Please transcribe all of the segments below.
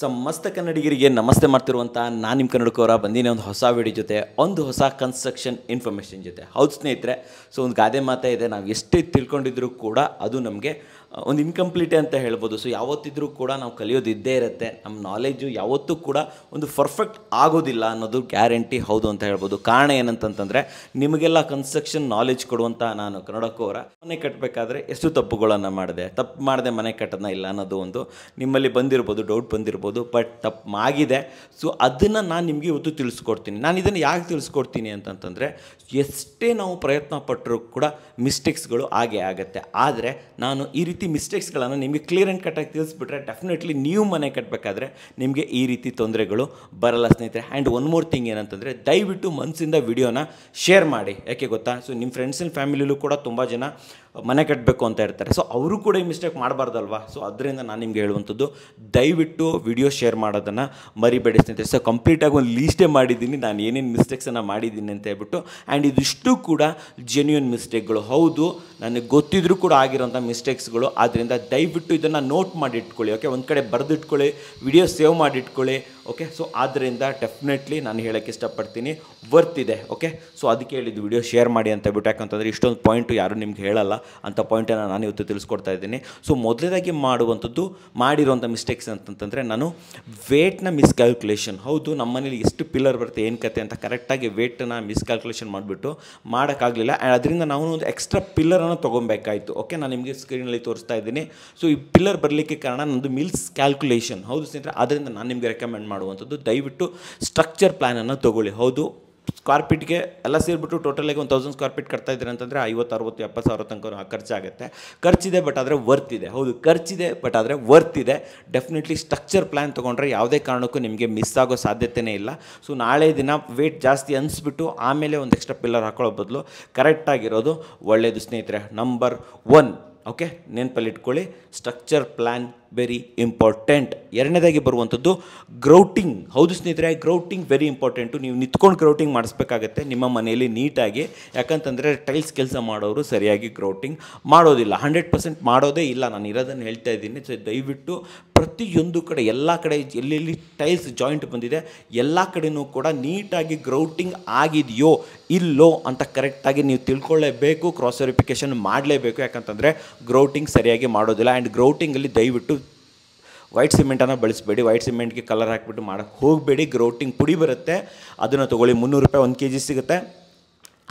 ಸಮಸ್ತ ಕನ್ನಡಿಗರಿಗೆ ನಮಸ್ತೆ ಮಾಡ್ತಿರುವಂಥ ನಾನು ನಿಮ್ಮ ಕನ್ನಡಕೋರ ಬಂದಿನಿ ಒಂದು ಹೊಸ ವಿಡಿಯೋ ಜೊತೆ ಒಂದು ಹೊಸ ಕನ್ಸ್ಟ್ರಕ್ಷನ್ ಇನ್ಫಾರ್ಮೇಷನ್ ಜೊತೆ ಹೌದು ಸ್ನೇಹಿತರೆ ಸೊ ಒಂದು ಗಾದೆ ಮಾತಾ ಇದೆ ನಾವು ಎಷ್ಟೇ ತಿಳ್ಕೊಂಡಿದ್ರೂ ಕೂಡ ಅದು ನಮಗೆ ಒಂದು ಇನ್ಕಂಪ್ಲೀಟೇ ಅಂತ ಹೇಳ್ಬೋದು ಸೊ ಯಾವತ್ತಿದ್ರೂ ಕೂಡ ನಾವು ಕಲಿಯೋದು ಇದ್ದೇ ಇರುತ್ತೆ ನಮ್ಮ ನಾಲೆಜು ಯಾವತ್ತೂ ಕೂಡ ಒಂದು ಪರ್ಫೆಕ್ಟ್ ಆಗೋದಿಲ್ಲ ಅನ್ನೋದು ಗ್ಯಾರಂಟಿ ಹೌದು ಅಂತ ಹೇಳ್ಬೋದು ಕಾರಣ ಏನಂತಂತಂದರೆ ನಿಮಗೆಲ್ಲ ಕನ್ಸ್ಟ್ರಕ್ಷನ್ ನಾಲೆಜ್ ಕೊಡುವಂಥ ನಾನು ಕನ್ನಡಕ್ಕೋರ ಮನೆ ಕಟ್ಟಬೇಕಾದ್ರೆ ಎಷ್ಟು ತಪ್ಪುಗಳನ್ನು ಮಾಡಿದೆ ತಪ್ಪು ಮಾಡಿದೆ ಮನೆ ಕಟ್ಟೋದನ್ನ ಇಲ್ಲ ಅನ್ನೋದು ಒಂದು ನಿಮ್ಮಲ್ಲಿ ಬಂದಿರ್ಬೋದು ಡೌಟ್ ಬಂದಿರ್ಬೋದು ಬಟ್ ತಪ್ಪು ಆಗಿದೆ ಸೊ ಅದನ್ನು ನಾನು ನಿಮಗೆ ಇವತ್ತು ತಿಳಿಸ್ಕೊಡ್ತೀನಿ ನಾನು ಇದನ್ನು ಯಾಕೆ ತಿಳಿಸ್ಕೊಡ್ತೀನಿ ಅಂತಂತಂದರೆ ಎಷ್ಟೇ ನಾವು ಪ್ರಯತ್ನ ಪಟ್ಟರೂ ಕೂಡ ಮಿಸ್ಟೇಕ್ಸ್ಗಳು ಹಾಗೆ ಆಗುತ್ತೆ ಆದರೆ ನಾನು ಈ ರೀತಿ ರೀತಿ ಮಿಸ್ಟೇಕ್ಸ್ಗಳನ್ನು ನಿಮಗೆ ಕ್ಲಿಯರ್ ಆ್ಯಂಡ್ ಕಟ್ಟಾಗಿ ತಿಳಿಸ್ಬಿಟ್ರೆ ಡೆಫಿನೆಟ್ಲಿ ನೀವು ಮನೆ ಕಟ್ಟಬೇಕಾದ್ರೆ ನಿಮಗೆ ಈ ರೀತಿ ತೊಂದರೆಗಳು ಬರಲ್ಲ ಸ್ನೇಹಿತರೆ ಆ್ಯಂಡ್ ಒನ್ ಮೋರ್ ಥಿಂಗ್ ಏನಂತಂದರೆ ದಯವಿಟ್ಟು ಮನಸ್ಸಿಂದ ವಿಡಿಯೋನ ಶೇರ್ ಮಾಡಿ ಯಾಕೆ ಗೊತ್ತಾ ಸೊ ನಿಮ್ಮ ಫ್ರೆಂಡ್ಸ್ ಆ್ಯಂಡ್ ಫ್ಯಾಮಿಲಿಲೂ ಕೂಡ ತುಂಬ ಜನ ಮನೆ ಕಟ್ಟಬೇಕು ಅಂತ ಇರ್ತಾರೆ ಸೊ ಅವರು ಕೂಡ ಈ ಮಿಸ್ಟೇಕ್ ಮಾಡಬಾರ್ದಲ್ವಾ ಸೊ ಅದರಿಂದ ನಾನು ನಿಮ್ಗೆ ಹೇಳುವಂಥದ್ದು ದಯವಿಟ್ಟು ವಿಡಿಯೋ ಶೇರ್ ಮಾಡೋದನ್ನು ಮರಿಬೇಡಿ ಸ್ನೇಹಿತರೆ ಸೊ ಕಂಪ್ಲೀಟಾಗಿ ಒಂದು ಲೀಸ್ಟೇ ಮಾಡಿದ್ದೀನಿ ನಾನು ಏನೇನು ಮಿಸ್ಟೇಕ್ಸನ್ನು ಮಾಡಿದ್ದೀನಿ ಅಂತ ಹೇಳ್ಬಿಟ್ಟು ಆ್ಯಂಡ್ ಇದಿಷ್ಟು ಕೂಡ ಜೆನ್ಯೂನ್ ಮಿಸ್ಟೇಕ್ಗಳು ಹೌದು ನನಗೆ ಗೊತ್ತಿದ್ರೂ ಕೂಡ ಆಗಿರೋಂಥ ಮಿಸ್ಟೇಕ್ಸ್ಗಳು ಆದ್ದರಿಂದ ದಯವಿಟ್ಟು ಇದನ್ನು ನೋಟ್ ಮಾಡಿ ಇಟ್ಕೊಳ್ಳಿ ಓಕೆ ಒಂದು ಕಡೆ ಬರೆದಿಟ್ಕೊಳ್ಳಿ ವಿಡಿಯೋ ಸೇವ್ ಮಾಡಿ ಇಟ್ಕೊಳ್ಳಿ ಓಕೆ ಸೊ ಆದ್ದರಿಂದ ಡೆಫಿನೆಟ್ಲಿ ನಾನು ಹೇಳೋಕ್ಕೆ ಇಷ್ಟಪಡ್ತೀನಿ ವರ್ತ್ ಇದೆ ಓಕೆ ಸೊ ಅದಕ್ಕೆ ಹೇಳಿದ್ದು ವಿಡಿಯೋ ಶೇರ್ ಮಾಡಿ ಅಂತ ಬಿಟ್ಟು ಯಾಕಂತಂದರೆ ಇಷ್ಟೊಂದು ಪಾಯಿಂಟು ಯಾರೂ ನಿಮ್ಗೆ ಹೇಳಲ್ಲ ಅಂತ ಪಾಯಿಂಟನ್ನು ನಾನು ಇವತ್ತು ತಿಳಿಸ್ಕೊಡ್ತಾ ಇದ್ದೀನಿ ಸೊ ಮೊದಲೇದಾಗಿ ಮಾಡುವಂಥದ್ದು ಮಾಡಿರುವಂಥ ಮಿಸ್ಟೇಕ್ಸ್ ಅಂತಂತಂದರೆ ನಾನು ವೇಟ್ನ ಮಿಸ್ಕ್ಯಾಲ್ಕುಲೇಷನ್ ಹೌದು ನಮ್ಮ ಮನೇಲಿ ಎಷ್ಟು ಪಿಲ್ಲರ್ ಬರುತ್ತೆ ಏನು ಕತೆ ಅಂತ ಕರೆಕ್ಟಾಗಿ ವೇಟನ್ನ ಮಿಸ್ಕ್ಯಾಲ್ಕುಲೇಷನ್ ಮಾಡಿಬಿಟ್ಟು ಮಾಡೋಕ್ಕಾಗಲಿಲ್ಲ ಆ್ಯಂಡ್ ಅದರಿಂದ ನಾವು ಒಂದು ಎಕ್ಸ್ಟ್ರಾ ಪಿಲ್ಲರನ್ನು ತೊಗೊಬೇಕಾಯಿತು ಓಕೆ ನಾನು ನಿಮಗೆ ಸ್ಕ್ರೀನಲ್ಲಿ ತೋರಿಸ್ತಾ ಇದ್ದೀನಿ ಸೊ ಈ ಪಿಲ್ಲರ್ ಬರಲಿಕ್ಕೆ ಕಾರಣ ನಂದು ಮಿಲ್ಸ್ ಕ್ಯಾಲ್ಕುಲೇಷನ್ ಹೌದು ಸ್ನೇಹಿತರೆ ಅದರಿಂದ ನಾನು ನಿಮಗೆ ರೆಕಮೆಂಡ್ ಮಾಡುವಂಥದ್ದು ದಯವಿಟ್ಟು ಸ್ಟ್ರಕ್ಚರ್ ಪ್ಲ್ಯಾನನ್ನು ತೊಗೊಳ್ಳಿ ಹೌದು ಸ್ಕ್ವಾರ್ ಫೀಟ್ಗೆ ಎಲ್ಲ ಸೇರಿಬಿಟ್ಟು ಟೋಟಲಾಗಿ ಒಂದು ತೌಸಂಡ್ ಸ್ಕ್ವೇರ್ ಫೀಟ್ ಕಟ್ತಾ ಇದ್ದೀರಿ ಅಂತಂದರೆ ಐವತ್ತು ಅರವತ್ತು ಎಪ್ಪತ್ತು ಸಾವಿರ ತನಕ ಖರ್ಚಾಗುತ್ತೆ ಖರ್ಚಿದೆ ಬಟ್ ಆದರೆ ವರ್ತ್ ಇದೆ ಹೌದು ಖರ್ಚಿದೆ ಬಟ್ ಆದರೆ ವರ್ತ್ ಇದೆ ಡೆಫಿನೆಟ್ಲಿ ಸ್ಟ್ರಕ್ಚರ್ ಪ್ಲ್ಯಾನ್ ತೊಗೊಂಡ್ರೆ ಯಾವುದೇ ಕಾರಣಕ್ಕೂ ನಿಮಗೆ ಮಿಸ್ ಆಗೋ ಸಾಧ್ಯತೆಯೇ ಇಲ್ಲ ಸೊ ನಾಳೆ ದಿನ ವೇಟ್ ಜಾಸ್ತಿ ಅನಿಸ್ಬಿಟ್ಟು ಆಮೇಲೆ ಒಂದು ಎಕ್ಸ್ಟ್ರಾ ಪಿಲ್ಲರ್ ಹಾಕೊಳ್ಳೋ ಬದಲು ಕರೆಕ್ಟಾಗಿರೋದು ಒಳ್ಳೆಯದು ಸ್ನೇಹಿತರೆ ನಂಬರ್ ಒನ್ ಓಕೆ ಇಟ್ಕೊಳ್ಳಿ ಸ್ಟ್ರಕ್ಚರ್ ಪ್ಲ್ಯಾನ್ ವೆರಿ ಇಂಪಾರ್ಟೆಂಟ್ ಎರಡನೇದಾಗಿ ಬರುವಂಥದ್ದು ಗ್ರೌಟಿಂಗ್ ಹೌದು ಸ್ನೇಹಿತರೆ ಗ್ರೌಟಿಂಗ್ ವೆರಿ ಇಂಪಾರ್ಟೆಂಟು ನೀವು ನಿಂತ್ಕೊಂಡು ಗ್ರೌಟಿಂಗ್ ಮಾಡಿಸ್ಬೇಕಾಗತ್ತೆ ನಿಮ್ಮ ಮನೆಯಲ್ಲಿ ನೀಟಾಗಿ ಯಾಕಂತಂದರೆ ಟೈಲ್ಸ್ ಕೆಲಸ ಮಾಡೋರು ಸರಿಯಾಗಿ ಗ್ರೌಟಿಂಗ್ ಮಾಡೋದಿಲ್ಲ ಹಂಡ್ರೆಡ್ ಪರ್ಸೆಂಟ್ ಮಾಡೋದೇ ಇಲ್ಲ ನಾನು ಇರೋದನ್ನು ಹೇಳ್ತಾ ಇದ್ದೀನಿ ಸೊ ದಯವಿಟ್ಟು ಪ್ರತಿಯೊಂದು ಕಡೆ ಎಲ್ಲ ಕಡೆ ಎಲ್ಲೆಲ್ಲಿ ಟೈಲ್ಸ್ ಜಾಯಿಂಟ್ ಬಂದಿದೆ ಎಲ್ಲ ಕಡೆಯೂ ಕೂಡ ನೀಟಾಗಿ ಗ್ರೌಟಿಂಗ್ ಆಗಿದೆಯೋ ಇಲ್ಲೋ ಅಂತ ಕರೆಕ್ಟಾಗಿ ನೀವು ತಿಳ್ಕೊಳ್ಳೇಬೇಕು ಕ್ರಾಸ್ ವೆರಿಫಿಕೇಶನ್ ಮಾಡಲೇಬೇಕು ಯಾಕಂತಂದರೆ ಗ್ರೌಟಿಂಗ್ ಸರಿಯಾಗಿ ಮಾಡೋದಿಲ್ಲ ಆ್ಯಂಡ್ ಗ್ರೌಟಿಂಗಲ್ಲಿ ದಯವಿಟ್ಟು ವೈಟ್ ಸಿಮೆಂಟನ್ನು ಬಳಸಬೇಡಿ ವೈಟ್ ಸಿಮೆಂಟ್ಗೆ ಕಲರ್ ಹಾಕಿಬಿಟ್ಟು ಮಾಡೋಕ್ಕೆ ಹೋಗಬೇಡಿ ಗ್ರೌಟಿಂಗ್ ಪುಡಿ ಬರುತ್ತೆ ಅದನ್ನು ತೊಗೊಳ್ಳಿ ಮುನ್ನೂರು ರೂಪಾಯಿ ಒಂದು ಕೆ ಜಿ ಸಿಗುತ್ತೆ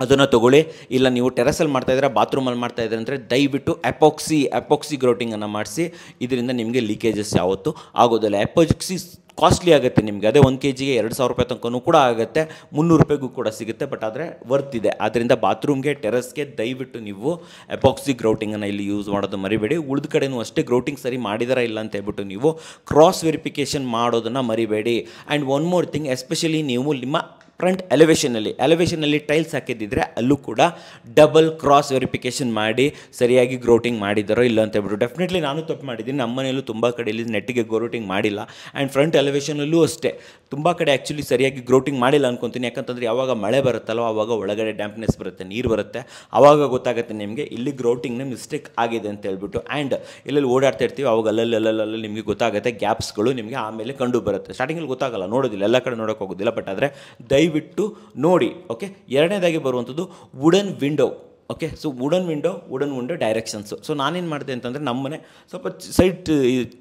ಅದನ್ನು ತೊಗೊಳ್ಳಿ ಇಲ್ಲ ನೀವು ಬಾತ್ರೂಮ್ ಮಾಡ್ತಾಯಿದ್ರೆ ಬಾತ್ರೂಮಲ್ಲಿ ಮಾಡ್ತಾಯಿದ್ರೆ ಅಂದರೆ ದಯವಿಟ್ಟು ಎಪಾಕ್ಸಿ ಎಪಾಕ್ಸಿ ಗ್ರೋಟಿಂಗನ್ನು ಮಾಡಿಸಿ ಇದರಿಂದ ನಿಮಗೆ ಲೀಕೇಜಸ್ ಯಾವತ್ತೂ ಆಗೋದಿಲ್ಲ ಎಪೋಕ್ಸಿ ಕಾಸ್ಟ್ಲಿ ಆಗುತ್ತೆ ನಿಮಗೆ ಅದೇ ಒಂದು ಕೆ ಜಿಗೆ ಎರಡು ಸಾವಿರ ರೂಪಾಯಿ ತನಕನೂ ಕೂಡ ಆಗುತ್ತೆ ಮುನ್ನೂರು ರೂಪಾಯಿಗೂ ಕೂಡ ಸಿಗುತ್ತೆ ಬಟ್ ಆದರೆ ವರ್ತ್ ಇದೆ ಆದ್ದರಿಂದ ಬಾತ್ರೂಮ್ಗೆ ಟೆರಸ್ಗೆ ದಯವಿಟ್ಟು ನೀವು ಎಪಾಕ್ಸಿ ಗ್ರೌಟಿಂಗನ್ನು ಇಲ್ಲಿ ಯೂಸ್ ಮಾಡೋದು ಮರಿಬೇಡಿ ಉಳಿದ ಕಡೆಯೂ ಅಷ್ಟೇ ಗ್ರೌಟಿಂಗ್ ಸರಿ ಮಾಡಿದಾರ ಇಲ್ಲ ಅಂತ ಹೇಳ್ಬಿಟ್ಟು ನೀವು ಕ್ರಾಸ್ ವೆರಿಫಿಕೇಷನ್ ಮಾಡೋದನ್ನು ಮರಿಬೇಡಿ and one more thing especially ನೀವು ನಿಮ್ಮ ಫ್ರಂಟ್ ಎಲಿವೇಷನಲ್ಲಿ ಎಲಿವೇಷನಲ್ಲಿ ಟೈಲ್ಸ್ ಹಾಕಿದ್ದಿದ್ರೆ ಅಲ್ಲೂ ಕೂಡ ಡಬಲ್ ಕ್ರಾಸ್ ವೆರಿಫಿಕೇಷನ್ ಮಾಡಿ ಸರಿಯಾಗಿ ಗ್ರೋಟಿಂಗ್ ಮಾಡಿದ್ದಾರೋ ಇಲ್ಲ ಅಂತ ಹೇಳ್ಬಿಟ್ಟು ಡೆಫಿನೆಟ್ಲಿ ನಾನು ತಪ್ಪು ಮಾಡಿದ್ದೀನಿ ನಮ್ಮ ಮನೆಯಲ್ಲೂ ತುಂಬ ಕಡೆಯಲ್ಲಿ ನೆಟ್ಟಿಗೆ ಗ್ರೋಟಿಂಗ್ ಮಾಡಿಲ್ಲ ಆ್ಯಂಡ್ ಫ್ರಂಟ್ ಎಲಿವೇಷನಲ್ಲೂ ಅಷ್ಟೇ ತುಂಬ ಕಡೆ ಆ್ಯಕ್ಚುಲಿ ಸರಿಯಾಗಿ ಗ್ರೋಟಿಂಗ್ ಮಾಡಿಲ್ಲ ಅನ್ಕೊತೀನಿ ಯಾಕಂತಂದರೆ ಯಾವಾಗ ಮಳೆ ಬರುತ್ತಲ್ಲೋ ಆವಾಗ ಒಳಗಡೆ ಡ್ಯಾಂಪ್ನೆಸ್ ಬರುತ್ತೆ ನೀರು ಬರುತ್ತೆ ಆವಾಗ ಗೊತ್ತಾಗುತ್ತೆ ನಿಮಗೆ ಇಲ್ಲಿ ಗ್ರೋಟಿಂಗ್ನ ಮಿಸ್ಟೇಕ್ ಆಗಿದೆ ಅಂತ ಹೇಳ್ಬಿಟ್ಟು ಆ್ಯಂಡ್ ಇಲ್ಲೆಲ್ಲಿ ಓಡಾಡ್ತಾ ಇರ್ತೀವಿ ಅವಾಗ ಅಲ್ಲಲ್ಲಿ ನಿಮಗೆ ಗೊತ್ತಾಗುತ್ತೆ ಗ್ಯಾಪ್ಸ್ಗಳು ನಿಮಗೆ ಆಮೇಲೆ ಕಂಡು ಬರುತ್ತೆ ಸ್ಟಾರ್ಟಿಂಗಲ್ಲಿ ಗೊತ್ತಾಗಲ್ಲ ನೋಡೋದಿಲ್ಲ ಎಲ್ಲ ಕಡೆ ನೋಡೋಕೆ ಹೋಗೋದಿಲ್ಲ ಬಟ್ ಆದರೆ ದಯವಿಟ್ಟು ನೋಡಿ ಓಕೆ ಎರಡನೇದಾಗಿ ಬರುವಂಥದ್ದು wooden window okay so wooden window wooden window directions so ನಾನೇನು ಮಾಡಿದೆ ಅಂತಂದರೆ ನಮ್ಮನೆ ಸ್ವಲ್ಪ ಸೈಟ್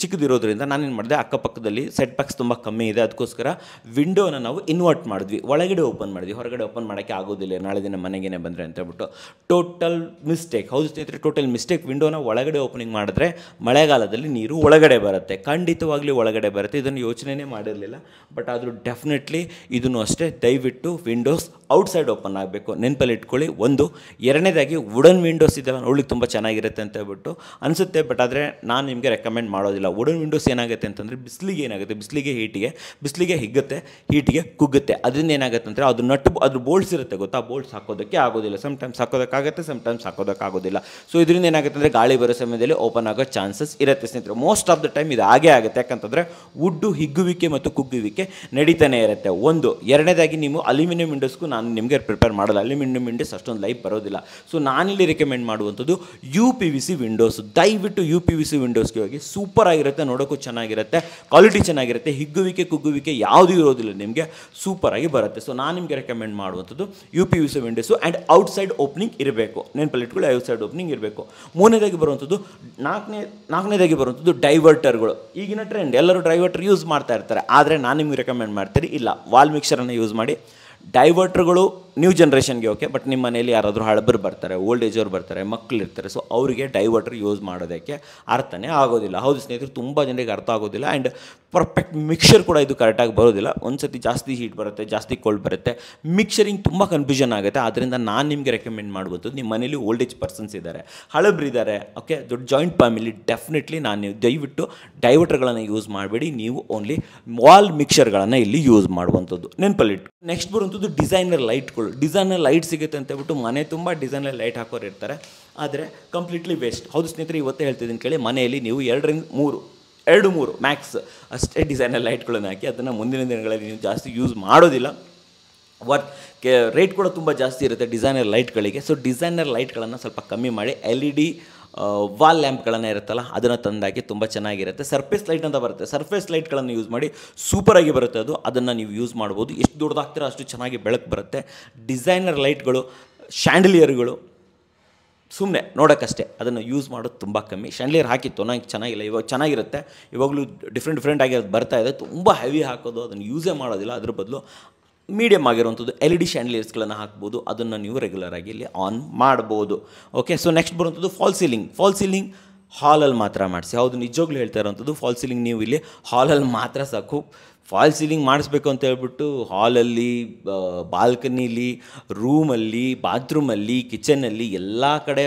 ಚಿಕ್ಕದಿರೋದ್ರಿಂದ ನಾನೇನು ಮಾಡಿದೆ ಅಕ್ಕಪಕ್ಕದಲ್ಲಿ ಸೆಟ್ ಪ್ಯಾಕ್ಸ್ ತುಂಬ ಕಮ್ಮಿ ಇದೆ ಅದಕ್ಕೋಸ್ಕರ ವಿಂಡೋನ ನಾವು ಇನ್ವರ್ಟ್ ಮಾಡಿದ್ವಿ ಒಳಗಡೆ ಓಪನ್ ಮಾಡಿದ್ವಿ ಹೊರಗಡೆ ಓಪನ್ ಮಾಡೋಕ್ಕೆ ಆಗೋದಿಲ್ಲ ನಾಳೆ ದಿನ ಮನೆಗೇನೆ ಬಂದರೆ ಅಂತ ಹೇಳ್ಬಿಟ್ಟು ಟೋಟಲ್ ಮಿಸ್ಟೇಕ್ ಹೌದು ಸ್ನೇಹಿತರೆ ಟೋಟಲ್ ಮಿಸ್ಟೇಕ್ ವಿಂಡೋನ ಒಳಗಡೆ ಓಪನಿಂಗ್ ಮಾಡಿದ್ರೆ ಮಳೆಗಾಲದಲ್ಲಿ ನೀರು ಒಳಗಡೆ ಬರುತ್ತೆ ಖಂಡಿತವಾಗ್ಲೂ ಒಳಗಡೆ ಬರುತ್ತೆ ಇದನ್ನು ಯೋಚನೆನೇ ಮಾಡಿರಲಿಲ್ಲ ಬಟ್ ಆದರೂ ಡೆಫಿನೆಟ್ಲಿ ಇದನ್ನು ಅಷ್ಟೇ ದಯವಿಟ್ಟು ವಿಂಡೋಸ್ ಔಟ್ಸೈಡ್ ಓಪನ್ ಆಗಬೇಕು ನೆನಪಲ್ಲಿ ಇಟ್ಕೊಳ್ಳಿ ಒಂದು ಎರಡನೇ ಎರಡನೇದಾಗಿ ವುಡನ್ ವಿಂಡೋಸ್ ಇದ್ದಾವೆ ನೋಡ್ಲಿಕ್ಕೆ ತುಂಬ ಚೆನ್ನಾಗಿರುತ್ತೆ ಅಂತ ಹೇಳ್ಬಿಟ್ಟು ಅನಿಸುತ್ತೆ ಬಟ್ ಆದರೆ ನಾನು ನಿಮಗೆ ರೆಕಮೆಂಡ್ ಮಾಡೋದಿಲ್ಲ ವುಡನ್ ವಿಂಡೋಸ್ ಏನಾಗುತ್ತೆ ಅಂತಂದರೆ ಬಿಸಿಲಿಗೆ ಏನಾಗುತ್ತೆ ಬಿಸಿಲಿಗೆ ಹೀಟಿಗೆ ಬಿಸಿಲಿಗೆ ಹಿಗ್ಗುತ್ತೆ ಹೀಟಿಗೆ ಕುಗ್ಗುತ್ತೆ ಅದರಿಂದ ಏನಾಗುತ್ತೆ ಅಂದರೆ ಅದು ನಟ್ಟು ಅದ್ರ ಬೋಲ್ಡ್ಸ್ ಇರುತ್ತೆ ಗೊತ್ತಾ ಬೋಲ್ಸ್ ಹಾಕೋದಕ್ಕೆ ಆಗೋದಿಲ್ಲ ಸಮಟೈಮ್ಸ್ ಹಾಕೋದಕ್ಕಾಗುತ್ತೆ ಹಾಕೋದಕ್ಕೆ ಹಾಕೋದಕ್ಕಾಗೋದಿಲ್ಲ ಸೊ ಇದರಿಂದ ಏನಾಗುತ್ತೆ ಅಂದರೆ ಗಾಳಿ ಬರೋ ಸಮಯದಲ್ಲಿ ಓಪನ್ ಆಗೋ ಚಾನ್ಸಸ್ ಇರುತ್ತೆ ಸ್ನೇಹಿತರೆ ಮೋಸ್ಟ್ ಆಫ್ ದ ಟೈಮ್ ಇದು ಹಾಗೇ ಆಗುತ್ತೆ ಯಾಕಂತಂದರೆ ವುಡ್ಡು ಹಿಗ್ಗುವಿಕೆ ಮತ್ತು ಕುಗ್ಗುವಿಕೆ ನಡೀತಾನೆ ಇರುತ್ತೆ ಒಂದು ಎರಡನೇದಾಗಿ ನೀವು ಅಲ್ಯೂಮಿನಿಯಂ ವಿಂಡೋಸ್ಗೂ ನಾನು ನಿಮಗೆ ಪ್ರಿಪೇರ್ ಮಾಡಲ್ಲ ಅಲ್ಯೂಮಿನಿಯಂ ವಿಂಡೋಸ್ ಅಷ್ಟೊಂದು ಲೈಫ್ ಬರೋದಿಲ್ಲ ಸೊ ನಾನಿಲ್ಲಿ ರೆಕಮೆಂಡ್ ಮಾಡುವಂಥದ್ದು U P V C windows ದಯವಿಟ್ಟು ಯು ಪಿ ವಿ ಸಿ ವಿಂಡೋಸ್ಗೆ ಹೋಗಿ ಸೂಪರ್ ಆಗಿರುತ್ತೆ ನೋಡೋಕ್ಕೂ ಚೆನ್ನಾಗಿರುತ್ತೆ ಕ್ವಾಲಿಟಿ ಚೆನ್ನಾಗಿರುತ್ತೆ ಹಿಗ್ಗುವಿಕೆ ಕುಗ್ಗುವಿಕೆ ಯಾವುದೂ ಇರೋದಿಲ್ಲ ನಿಮಗೆ ಸೂಪರಾಗಿ ಬರುತ್ತೆ ಸೊ ನಾನು ನಿಮಗೆ ರೆಕಮೆಂಡ್ ಮಾಡುವಂಥದ್ದು U P V C windows and outside opening ಇರಬೇಕು ಔಟ್ ಔಟ್ಸೈಡ್ ಓಪನಿಂಗ್ ಇರಬೇಕು ಮೂರನೇದಾಗಿ ಬರುವಂಥದ್ದು ನಾಲ್ಕನೇ ನಾಲ್ಕನೇದಾಗಿ ಬರುವಂಥದ್ದು ಡೈವರ್ಟರ್ಗಳು ಈಗಿನ ಟ್ರೆಂಡ್ ಎಲ್ಲರೂ ಡೈವರ್ಟರ್ ಯೂಸ್ ಮಾಡ್ತಾ ಇರ್ತಾರೆ ಆದರೆ ನಾನು ನಿಮಗೆ ರೆಕಮೆಂಡ್ ಮಾಡ್ತೀರಿ ಇಲ್ಲ ವಾಲ್ ಮಿಕ್ಸರನ್ನು ಯೂಸ್ ಮಾಡಿ ಡೈವರ್ಟರ್ಗಳು ನ್ಯೂ ಜನ್ರೇಷನ್ಗೆ ಓಕೆ ಬಟ್ ನಿಮ್ಮ ಮನೇಲಿ ಯಾರಾದರೂ ಹಳಬರು ಬರ್ತಾರೆ ಓಲ್ಡ್ ಏಜವ್ರು ಬರ್ತಾರೆ ಇರ್ತಾರೆ ಸೊ ಅವರಿಗೆ ಡೈವರ್ಟರ್ ಯೂಸ್ ಮಾಡೋದಕ್ಕೆ ಅರ್ಥನೇ ಆಗೋದಿಲ್ಲ ಹೌದು ಸ್ನೇಹಿತರು ತುಂಬ ಜನರಿಗೆ ಅರ್ಥ ಆಗೋದಿಲ್ಲ ಆ್ಯಂಡ್ ಪರ್ಫೆಕ್ಟ್ ಮಿಕ್ಸರ್ ಕೂಡ ಇದು ಕರೆಕ್ಟಾಗಿ ಬರೋದಿಲ್ಲ ಒಂದು ಸತಿ ಜಾಸ್ತಿ ಹೀಟ್ ಬರುತ್ತೆ ಜಾಸ್ತಿ ಕೋಲ್ಡ್ ಬರುತ್ತೆ ಮಿಕ್ಸರಿಂಗ್ ತುಂಬ ಕನ್ಫ್ಯೂಷನ್ ಆಗುತ್ತೆ ಆದ್ದರಿಂದ ನಾನು ನಿಮಗೆ ರೆಕಮೆಂಡ್ ಮಾಡ್ಬೋದು ನಿಮ್ಮ ಮನೇಲಿ ಓಲ್ಡ್ ಏಜ್ ಪರ್ಸನ್ಸ್ ಇದ್ದಾರೆ ಹಳಬ್ರಿದ್ದಾರೆ ಓಕೆ ದೊಡ್ಡ ಜಾಯಿಂಟ್ ಫ್ಯಾಮಿಲಿ ಡೆಫಿನೆಟ್ಲಿ ನಾನು ದಯವಿಟ್ಟು ಡೈವರ್ಟರ್ಗಳನ್ನು ಯೂಸ್ ಮಾಡಬೇಡಿ ನೀವು ಓನ್ಲಿ ವಾಲ್ ಮಿಕ್ಸರ್ಗಳನ್ನು ಇಲ್ಲಿ ಯೂಸ್ ಮಾಡುವಂಥದ್ದು ನೆನಪಲ್ಲಿಟ್ಟು ನೆಕ್ಸ್ಟ್ ಬರುವಂಥದ್ದು ಡಿಸೈನರ್ ಲೈಟ್ಗಳು ಲೈಟ್ಸ್ಗಳು ಡಿಸೈನಲ್ಲಿ ಲೈಟ್ ಸಿಗುತ್ತೆ ಅಂತ ಹೇಳ್ಬಿಟ್ಟು ಮನೆ ತುಂಬ ಡಿಸೈನರ್ ಲೈಟ್ ಹಾಕೋರು ಇರ್ತಾರೆ ಆದರೆ ಕಂಪ್ಲೀಟ್ಲಿ ವೇಸ್ಟ್ ಹೌದು ಸ್ನೇಹಿತರೆ ಇವತ್ತೇ ಹೇಳ್ತಿದ್ದೀನಿ ಕೇಳಿ ಮನೆಯಲ್ಲಿ ನೀವು ಎರಡರಿಂದ ಮೂರು ಎರಡು ಮೂರು ಮ್ಯಾಕ್ಸ್ ಅಷ್ಟೇ ಡಿಸೈನಲ್ಲಿ ಲೈಟ್ಗಳನ್ನು ಹಾಕಿ ಅದನ್ನು ಮುಂದಿನ ದಿನಗಳಲ್ಲಿ ನೀವು ಜಾಸ್ತಿ ಯೂಸ್ ಮಾಡೋದಿಲ್ಲ ವರ್ತ್ ರೇಟ್ ಕೂಡ ತುಂಬ ಜಾಸ್ತಿ ಇರುತ್ತೆ ಡಿಸೈನರ್ ಲೈಟ್ಗಳಿಗೆ ಸೊ ಡಿಸೈನರ್ ಲೈಟ್ಗಳನ್ನು ಸ್ವಲ್ಪ ಕಮ್ಮಿ ಮಾಡಿ ಎಲ್ ಇ ಡಿ ವಾಲ್ ಲ್ಯಾಂಪ್ಗಳನ್ನು ಇರುತ್ತಲ್ಲ ಅದನ್ನು ತಂದಾಕಿ ತುಂಬ ಚೆನ್ನಾಗಿರುತ್ತೆ ಸರ್ಫೇಸ್ ಲೈಟ್ ಅಂತ ಬರುತ್ತೆ ಸರ್ಫೇಸ್ ಲೈಟ್ಗಳನ್ನು ಯೂಸ್ ಮಾಡಿ ಸೂಪರಾಗಿ ಬರುತ್ತೆ ಅದು ಅದನ್ನು ನೀವು ಯೂಸ್ ಮಾಡ್ಬೋದು ಎಷ್ಟು ದೊಡ್ಡದಾಗ್ತಿರೋ ಅಷ್ಟು ಚೆನ್ನಾಗಿ ಬೆಳಕು ಬರುತ್ತೆ ಡಿಸೈನರ್ ಲೈಟ್ಗಳು ಶ್ಯಾಂಡಲಿಯರ್ಗಳು ಸುಮ್ಮನೆ ನೋಡೋಕ್ಕಷ್ಟೇ ಅದನ್ನು ಯೂಸ್ ಮಾಡೋದು ತುಂಬ ಕಮ್ಮಿ ಶ್ಯಾಂಡ್ಲಿಯರ್ ಹಾಕಿತ್ತು ನನಗೆ ಚೆನ್ನಾಗಿಲ್ಲ ಇವಾಗ ಚೆನ್ನಾಗಿರುತ್ತೆ ಇವಾಗಲೂ ಡಿಫ್ರೆಂಟ್ ಡಿಫ್ರೆಂಟ್ ಆಗಿರೋದು ಬರ್ತಾ ಇದೆ ತುಂಬ ಹೆವಿ ಹಾಕೋದು ಅದನ್ನು ಯೂಸೇ ಮಾಡೋದಿಲ್ಲ ಅದ್ರ ಬದಲು ಮೀಡಿಯಮ್ ಆಗಿರುವಂಥದ್ದು ಎಲ್ ಇ ಡಿ ಶ್ಯಾಂಡ್ಲಿಯರ್ಸ್ಗಳನ್ನು ಹಾಕ್ಬೋದು ಅದನ್ನು ನೀವು ರೆಗ್ಯುಲರಾಗಿ ಇಲ್ಲಿ ಆನ್ ಮಾಡ್ಬೋದು ಓಕೆ ಸೊ ನೆಕ್ಸ್ಟ್ ಬರುವಂಥದ್ದು ಫಾಲ್ ಸೀಲಿಂಗ್ ಫಾಲ್ ಸೀಲಿಂಗ್ ಹಾಲಲ್ಲಿ ಮಾತ್ರ ಮಾಡಿಸಿ ಹೌದು ನಿಜವಾಗ್ಲೂ ಹೇಳ್ತಾ ಇರೋವಂಥದ್ದು ಫಾಲ್ ಸೀಲಿಂಗ್ ನೀವು ಇಲ್ಲಿ ಹಾಲಲ್ಲಿ ಮಾತ್ರ ಸಾಕು ಫಾಲ್ ಸೀಲಿಂಗ್ ಮಾಡಿಸ್ಬೇಕು ಅಂತ ಹೇಳ್ಬಿಟ್ಟು ಹಾಲಲ್ಲಿ ಬಾಲ್ಕನಿಲಿ ರೂಮಲ್ಲಿ ಬಾತ್ರೂಮಲ್ಲಿ ಕಿಚನಲ್ಲಿ ಎಲ್ಲ ಕಡೆ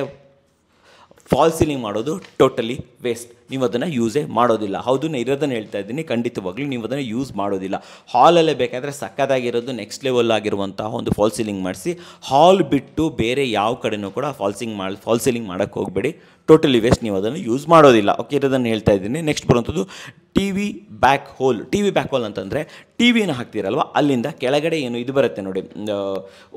ಫಾಲ್ ಸೀಲಿಂಗ್ ಮಾಡೋದು ಟೋಟಲಿ ವೇಸ್ಟ್ ನೀವು ಅದನ್ನು ಯೂಸೇ ಮಾಡೋದಿಲ್ಲ ಹೌದು ನಾನು ಇರೋದನ್ನು ಹೇಳ್ತಾ ಇದ್ದೀನಿ ಖಂಡಿತವಾಗ್ಲೂ ನೀವು ಅದನ್ನು ಯೂಸ್ ಮಾಡೋದಿಲ್ಲ ಹಾಲಲ್ಲೇ ಬೇಕಾದರೆ ಸಕ್ಕತ್ತಾಗಿರೋದು ನೆಕ್ಸ್ಟ್ ಲೆವೆಲ್ ಆಗಿರುವಂತಹ ಒಂದು ಫಾಲ್ ಸೀಲಿಂಗ್ ಮಾಡಿಸಿ ಹಾಲ್ ಬಿಟ್ಟು ಬೇರೆ ಯಾವ ಕಡೆಯೂ ಕೂಡ ಫಾಲ್ಸಿಂಗ್ ಮಾಡಿ ಫಾಲ್ ಸೀಲಿಂಗ್ ಮಾಡೋಕ್ಕೆ ಹೋಗಬೇಡಿ ಟೋಟಲಿ ವೇಸ್ಟ್ ನೀವು ಅದನ್ನು ಯೂಸ್ ಮಾಡೋದಿಲ್ಲ ಓಕೆ ಇರೋದನ್ನು ಹೇಳ್ತಾ ಇದ್ದೀನಿ ನೆಕ್ಸ್ಟ್ ಬರುವಂಥದ್ದು T V back hole T V back hole ಅಂತಂದರೆ ಟಿ ವಿನ ಹಾಕ್ತೀರಲ್ವ ಅಲ್ಲಿಂದ ಕೆಳಗಡೆ ಏನು ಇದು ಬರುತ್ತೆ ನೋಡಿ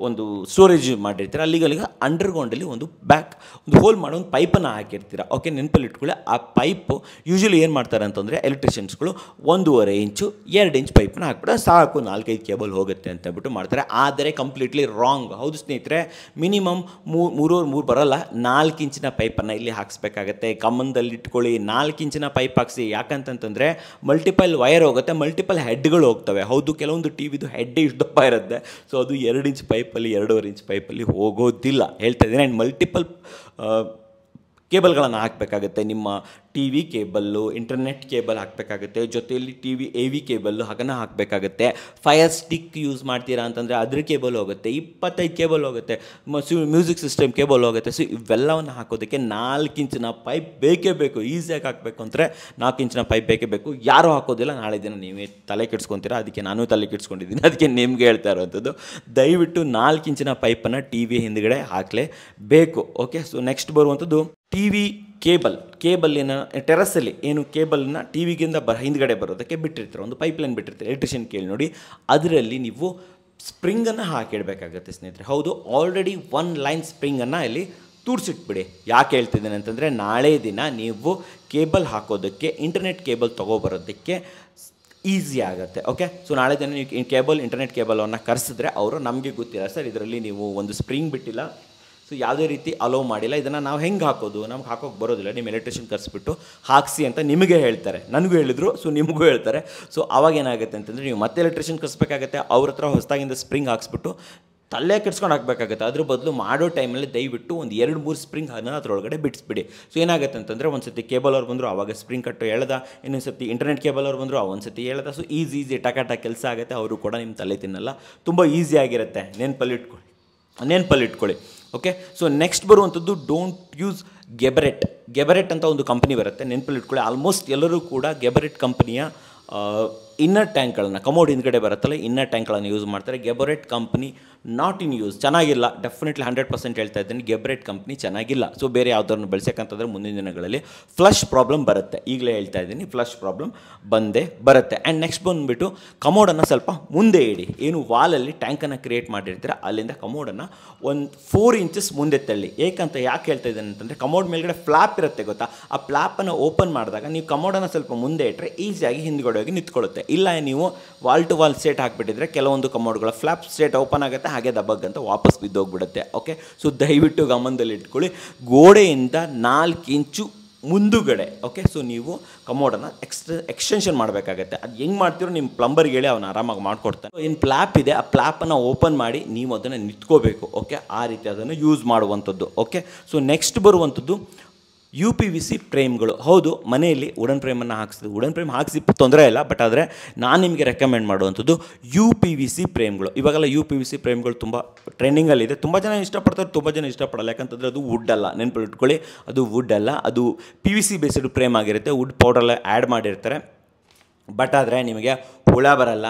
ಒಂದು ಸ್ಟೋರೇಜ್ ಮಾಡಿರ್ತೀರ ಅಲ್ಲಿಗಲ್ಲಿಗೆ ಅಂಡರ್ಗ್ರೌಂಡಲ್ಲಿ ಒಂದು ಬ್ಯಾಕ್ ಒಂದು ಹೋಲ್ ಮಾಡೋ ಒಂದು ಪೈಪನ್ನು ಹಾಕಿರ್ತೀರ ಓಕೆ ನೆನಪಲ್ಲಿ ಇಟ್ಕೊಳ್ಳಿ ಆ ಪೈಪು ಯೂಶಲಿ ಏನು ಮಾಡ್ತಾರೆ ಅಂತಂದರೆ ಎಲೆಕ್ಟ್ರಿಷಿಯನ್ಸ್ಗಳು ಒಂದೂವರೆ ಇಂಚು ಎರಡು ಇಂಚ್ ಪೈಪನ್ನು ಹಾಕ್ಬಿಟ್ಟು ಸಾಕು ನಾಲ್ಕೈದು ಕೇಬಲ್ ಹೋಗುತ್ತೆ ಅಂತ ಹೇಳ್ಬಿಟ್ಟು ಮಾಡ್ತಾರೆ ಆದರೆ ಕಂಪ್ಲೀಟ್ಲಿ ರಾಂಗ್ ಹೌದು ಸ್ನೇಹಿತರೆ ಮಿನಿಮಮ್ ಮೂರು ಮೂರೂವರೆ ಮೂರು ಬರಲ್ಲ ನಾಲ್ಕು ಇಂಚಿನ ಪೈಪನ್ನು ಇಲ್ಲಿ ಹಾಕ್ಸ್ಬೇಕಾಗತ್ತೆ ಕಮ್ಮನ್ದಲ್ಲಿ ಇಟ್ಕೊಳ್ಳಿ ನಾಲ್ಕು ಇಂಚಿನ ಪೈಪ್ ಹಾಕ್ಸಿ ಯಾಕಂತಂತಂದರೆ ಮಲ್ಟಿಪಲ್ ವೈರ್ ಹೋಗುತ್ತೆ ಮಲ್ಟಿಪಲ್ ಹೆಡ್ಗಳು ಹೋಗ್ತವೆ ಹೌದು ಕೆಲವೊಂದು ಟಿ ವಿದು ಹೆಡ್ ಇಷ್ಟು ದಪ್ಪ ಇರುತ್ತೆ ಸೊ ಅದು ಎರಡು ಇಂಚ್ ಪೈಪಲ್ಲಿ ಎರಡೂವರೆ ಇಂಚ್ ಪೈಪಲ್ಲಿ ಹೋಗೋದಿಲ್ಲ ಹೇಳ್ತಾ ಇದ್ದೀನಿ ಆ್ಯಂಡ್ ಮಲ್ಟಿಪಲ್ ಕೇಬಲ್ಗಳನ್ನು ಹಾಕಬೇಕಾಗತ್ತೆ ನಿಮ್ಮ T V cable internet cable ಹಾಕಬೇಕಾಗುತ್ತೆ ಜೊತೆಯಲ್ಲಿ T V A V cable ಹಾಗನ್ನು ಹಾಕಬೇಕಾಗುತ್ತೆ ಫೈರ್ ಸ್ಟಿಕ್ ಯೂಸ್ ಮಾಡ್ತೀರಾ ಅಂತಂದರೆ ಅದ್ರ ಕೇಬಲ್ ಹೋಗುತ್ತೆ ಇಪ್ಪತ್ತೈದು ಕೇಬಲ್ ಹೋಗುತ್ತೆ ಮ್ಯೂಸಿಕ್ ಸಿಸ್ಟಮ್ ಕೇಬಲ್ ಹೋಗುತ್ತೆ ಸೊ ಇವೆಲ್ಲವನ್ನು ಹಾಕೋದಕ್ಕೆ ನಾಲ್ಕು ಇಂಚಿನ ಪೈಪ್ ಬೇಕೇ ಬೇಕು ಈಸಿಯಾಗಿ ಹಾಕಬೇಕು ಅಂದರೆ ನಾಲ್ಕು ಇಂಚಿನ ಪೈಪ್ ಬೇಕೇ ಬೇಕು ಯಾರೂ ಹಾಕೋದಿಲ್ಲ ನಾಳೆ ದಿನ ನೀವೇ ತಲೆ ಕೆಡ್ಸ್ಕೊತೀರಾ ಅದಕ್ಕೆ ನಾನು ತಲೆ ಕೆಡ್ಸ್ಕೊಂಡಿದ್ದೀನಿ ಅದಕ್ಕೆ ನಿಮ್ಗೆ ಹೇಳ್ತಾ ಇರೋವಂಥದ್ದು ದಯವಿಟ್ಟು ನಾಲ್ಕು ಇಂಚಿನ ಪೈಪನ್ನು ಟಿ ವಿ ಹಿಂದ್ಗಡೆ ಹಾಕಲೇಬೇಕು ಓಕೆ ಸೊ ನೆಕ್ಸ್ಟ್ ಬರುವಂಥದ್ದು ಟಿ ವಿ ಕೇಬಲ್ ಕೇಬಲ್ಲಿನ ಟೆರಸಲ್ಲಿ ಏನು ಕೇಬಲ್ನ ಟಿ ವಿಗಿಂತ ಬರ ಹಿಂದ್ಗಡೆ ಬರೋದಕ್ಕೆ ಬಿಟ್ಟಿರ್ತಾರೆ ಒಂದು ಪೈಪ್ಲೈನ್ ಬಿಟ್ಟಿರ್ತಾರೆ ಎಲೆಕ್ಟ್ರಿಷಿಯನ್ ಕೇಳಿ ನೋಡಿ ಅದರಲ್ಲಿ ನೀವು ಸ್ಪ್ರಿಂಗನ್ನು ಹಾಕಿಡಬೇಕಾಗುತ್ತೆ ಸ್ನೇಹಿತರೆ ಹೌದು ಆಲ್ರೆಡಿ ಒನ್ ಲೈನ್ ಸ್ಪ್ರಿಂಗನ್ನು ಇಲ್ಲಿ ತೂರ್ಸಿಟ್ಬಿಡಿ ಯಾಕೆ ಹೇಳ್ತಿದ್ದೇನೆ ಅಂತಂದರೆ ನಾಳೆ ದಿನ ನೀವು ಕೇಬಲ್ ಹಾಕೋದಕ್ಕೆ ಇಂಟರ್ನೆಟ್ ಕೇಬಲ್ ತೊಗೊಬರೋದಕ್ಕೆ ಈಸಿ ಆಗುತ್ತೆ ಓಕೆ ಸೊ ನಾಳೆ ದಿನ ನೀವು ಕೇಬಲ್ ಇಂಟರ್ನೆಟ್ ಕೇಬಲನ್ನು ಕರೆಸಿದ್ರೆ ಅವರು ನಮಗೆ ಗೊತ್ತಿಲ್ಲ ಸರ್ ಇದರಲ್ಲಿ ನೀವು ಒಂದು ಸ್ಪ್ರಿಂಗ್ ಬಿಟ್ಟಿಲ್ಲ ಸೊ ಯಾವುದೇ ರೀತಿ ಅಲೋ ಮಾಡಿಲ್ಲ ಇದನ್ನು ನಾವು ಹೆಂಗೆ ಹಾಕೋದು ನಮ್ಗೆ ಹಾಕೋಕ್ಕೆ ಬರೋದಿಲ್ಲ ನಿಮ್ಮ ಎಲೆಕ್ಟ್ರಿಷಿಯನ್ ಕರೆಸ್ಬಿಟ್ಟು ಹಾಕಿಸಿ ಅಂತ ನಿಮಗೆ ಹೇಳ್ತಾರೆ ನನಗೂ ಹೇಳಿದ್ರು ಸೊ ನಿಮಗೂ ಹೇಳ್ತಾರೆ ಸೊ ಅವಾಗ ಏನಾಗುತ್ತೆ ಅಂತಂದರೆ ನೀವು ಮತ್ತೆ ಎಲೆಕ್ಟ್ರಿಷಿಯನ್ ಕರೆಸ್ಬೇಕಾಗತ್ತೆ ಅವ್ರ ಹತ್ರ ಹೊಸದಾಗಿಂದ ಸ್ಪ್ರಿಂಗ್ ಹಾಕ್ಸ್ಬಿಟ್ಟು ತಲೆ ಕೆಡ್ಸ್ಕೊಂಡು ಹಾಕಬೇಕಾಗತ್ತೆ ಅದ್ರ ಬದಲು ಮಾಡೋ ಟೈಮಲ್ಲಿ ದಯವಿಟ್ಟು ಒಂದು ಎರಡು ಮೂರು ಸ್ಪ್ರಿಂಗ್ ಅದನ್ನು ಅದರೊಳಗಡೆ ಬಿಡಿಸ್ಬಿಡಿ ಸೊ ಏನಾಗುತ್ತೆ ಅಂತಂದರೆ ಒಂದು ಸತಿ ಕೇಬಲ್ ಅವ್ರು ಬಂದರು ಆವಾಗ ಸ್ಪ್ರಿಂಗ್ ಕಟ್ಟು ಹೇಳ್ದ ಇನ್ನೊಂದು ಸತಿ ಇಂಟರ್ನೆಟ್ ಕೇಬಲ್ ಅವ್ರು ಬಂದರು ಒಂದು ಸತಿ ಹೇಳ್ದ ಸೊ ಈಸಿ ಈಸಿ ಟಕಾಟ ಕೆಲಸ ಆಗುತ್ತೆ ಅವರು ಕೂಡ ನಿಮ್ಮ ತಲೆ ತಿನ್ನಲ್ಲ ತುಂಬ ಈಸಿ ಆಗಿರುತ್ತೆ ನೆನಪಲ್ಲಿ ಇಟ್ಕೊಳ್ಳಿ ನೆನಪಲ್ಲಿ ಇಟ್ಕೊಳ್ಳಿ ಓಕೆ ಸೊ ನೆಕ್ಸ್ಟ್ ಬರುವಂಥದ್ದು ಡೋಂಟ್ ಯೂಸ್ ಗೆಬರೆಟ್ ಗೆಬರೆಟ್ ಅಂತ ಒಂದು ಕಂಪ್ನಿ ಬರುತ್ತೆ ನೆನಪಲ್ಲಿ ಇಟ್ಕೊಳ್ಳಿ ಆಲ್ಮೋಸ್ಟ್ ಎಲ್ಲರೂ ಕೂಡ ಗೆಬರೆಟ್ ಕಂಪ್ನಿಯ ಇನ್ನರ್ ಟ್ಯಾಂಕ್ಗಳನ್ನು ಕಮೋಡ್ ಹಿಂದ್ಗಡೆ ಬರುತ್ತಲ್ಲ ಇನ್ನರ್ ಟ್ಯಾಂಕ್ಗಳನ್ನು ಯೂಸ್ ಮಾಡ್ತಾರೆ Geberit company not in use ಚೆನ್ನಾಗಿಲ್ಲ ಡೆಫಿನೆಟ್ಲಿ ಹಂಡ್ರೆಡ್ ಪರ್ಸೆಂಟ್ ಹೇಳ್ತಾ ಇದ್ದೀನಿ ಗೆಬರೇಟ್ ಕಂಪ್ನಿ ಚೆನ್ನಾಗಿಲ್ಲ ಸೊ ಬೇರೆ ಯಾವುದನ್ನು ಬಳಸಕ್ಕಂತಂದ್ರೆ ಮುಂದಿನ ದಿನಗಳಲ್ಲಿ ಫ್ಲಶ್ ಪ್ರಾಬ್ಲಮ್ ಬರುತ್ತೆ ಈಗಲೇ ಹೇಳ್ತಾ ಇದ್ದೀನಿ ಫ್ಲಶ್ ಪ್ರಾಬ್ಲಮ್ ಬಂದೇ ಬರುತ್ತೆ ಆ್ಯಂಡ್ ನೆಕ್ಸ್ಟ್ ಬಂದುಬಿಟ್ಟು ಕಮೋಡನ್ನು ಸ್ವಲ್ಪ ಮುಂದೆ ಇಡಿ ಏನು ವಾಲಲ್ಲಿ ಟ್ಯಾಂಕನ್ನು ಕ್ರಿಯೇಟ್ ಮಾಡಿರ್ತೀರ ಅಲ್ಲಿಂದ ಕಮೋಡನ್ನು ಒಂದು ಫೋರ್ ಇಂಚಸ್ ಮುಂದೆ ತಳ್ಳಿ ಏಕಂತ ಯಾಕೆ ಹೇಳ್ತಾ ಇದ್ದೇನೆ ಅಂತಂದರೆ ಕಮೋಡ್ ಮೇಲ್ಗಡೆ ಫ್ಲಾಪ್ ಇರುತ್ತೆ ಗೊತ್ತಾ ಆ ಫ್ಲಾಪನ್ನು ಓಪನ್ ಮಾಡಿದಾಗ ನೀವು ಕಮೋಡನ್ನು ಸ್ವಲ್ಪ ಮುಂದೆ ಇಟ್ಟರೆ ಈಸಿಯಾಗಿ ಹಿಂದ್ಗಡೆ ಹೋಗಿ ನಿಂತ್ಕೊಳ್ಳುತ್ತೆ ಇಲ್ಲ ನೀವು ವಾಲ್ ಟು ವಾಲ್ ಸ್ಟೇಟ್ ಹಾಕಿಬಿಟ್ಟಿದ್ರೆ ಕೆಲವೊಂದು ಕಮೋಡ್ಗಳ ಫ್ಲಾಪ್ ಸ್ಟೇಟ್ ಓಪನ್ ಆಗುತ್ತೆ ಹಾಗೆ ದಬಗ್ ಅಂತ ವಾಪಸ್ ಬಿದ್ದೋಗ್ಬಿಡುತ್ತೆ ಓಕೆ ಸೊ ದಯವಿಟ್ಟು ಗಮನದಲ್ಲಿ ಇಟ್ಕೊಳ್ಳಿ ಗೋಡೆಯಿಂದ ನಾಲ್ಕು ಇಂಚು ಮುಂದುಗಡೆ ಓಕೆ ಸೊ ನೀವು ಕಮೋಡನ್ನು ಎಕ್ಸ್ಟೆ ಎಕ್ಸ್ಟೆನ್ಷನ್ ಮಾಡಬೇಕಾಗತ್ತೆ ಅದು ಹೆಂಗೆ ಮಾಡ್ತೀರೋ ನಿಮ್ಮ ಪ್ಲಂಬರ್ಗೆ ಹೇಳಿ ಅವನು ಆರಾಮಾಗಿ ಮಾಡಿಕೊಡ್ತಾನೆ ಏನು ಪ್ಲ್ಯಾಪ್ ಇದೆ ಆ ಪ್ಲ್ಯಾಪನ್ನು ಓಪನ್ ಮಾಡಿ ನೀವು ಅದನ್ನು ನಿಂತ್ಕೋಬೇಕು ಓಕೆ ಆ ರೀತಿ ಅದನ್ನು ಯೂಸ್ ಮಾಡುವಂಥದ್ದು ಓಕೆ ಸೊ ನೆಕ್ಸ್ಟ್ ಬರುವಂಥದ್ದು ಯು ಪಿ ವಿ ಸಿ ಪ್ರೇಮ್ಗಳು ಹೌದು ಮನೆಯಲ್ಲಿ ಉಡನ್ ಪ್ರೇಮನ್ನು ಹಾಕ್ಸಿದ್ದು ಉಡನ್ ಪ್ರೇಮ್ ಹಾಕಿಸಿ ತೊಂದರೆ ಇಲ್ಲ ಬಟ್ ಆದರೆ ನಾನು ನಿಮಗೆ ರೆಕಮೆಂಡ್ ಮಾಡುವಂಥದ್ದು ಯು ಪಿ ವಿ ಸಿ ಪ್ರೇಮ್ಗಳು ಇವಾಗೆಲ್ಲ ಯು ಪಿ ವಿ ಸಿ ಪ್ರೇಮ್ಗಳು ತುಂಬ ಟ್ರೆಂಡಿಂಗಲ್ಲಿದೆ ತುಂಬ ಜನ ಇಷ್ಟಪಡ್ತಾರೆ ತುಂಬ ಜನ ಇಷ್ಟಪಡಲ್ಲ ಯಾಕಂತಂದರೆ ಅದು ವುಡ್ ಅಲ್ಲ ನೆನ್ಪಿಟ್ಕೊಳ್ಳಿ ಅದು ವುಡ್ ಅಲ್ಲ ಅದು P V C based frame ಆಗಿರುತ್ತೆ ವುಡ್ ಪೌಡರ್ ಆ್ಯಡ್ ಮಾಡಿರ್ತಾರೆ ಬಟ್ ಆದರೆ ನಿಮಗೆ ಹುಳ ಬರಲ್ಲ